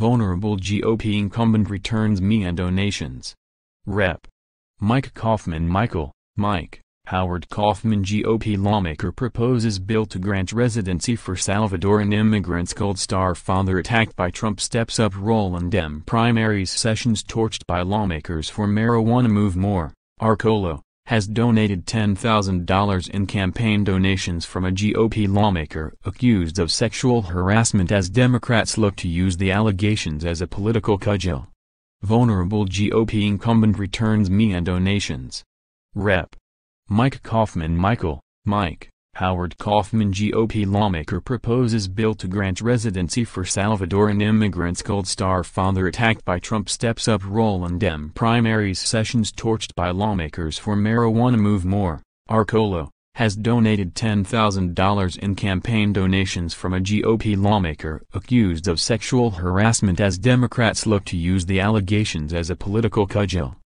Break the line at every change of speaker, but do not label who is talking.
Vulnerable GOP incumbent returns MIA donations. Rep. Mike Kaufman Michael, Mike, Howard Kaufman GOP lawmaker proposes bill to grant residency for Salvadoran immigrants Gold Star father attacked by Trump steps up role in Dem primaries sessions torched by lawmakers for marijuana move more, Arcolo has donated $10,000 in campaign donations from a GOP lawmaker accused of sexual harassment as Democrats look to use the allegations as a political cudgel. Vulnerable GOP incumbent returns me and donations. Rep. Mike Kaufman Michael, Mike. Howard Kaufman GOP lawmaker proposes bill to grant residency for Salvadoran immigrants Gold Star father attacked by Trump steps up role in Dem primaries sessions torched by lawmakers for marijuana move more. Arcolo has donated $10,000 in campaign donations from a GOP lawmaker accused of sexual harassment as Democrats look to use the allegations as a political cudgel.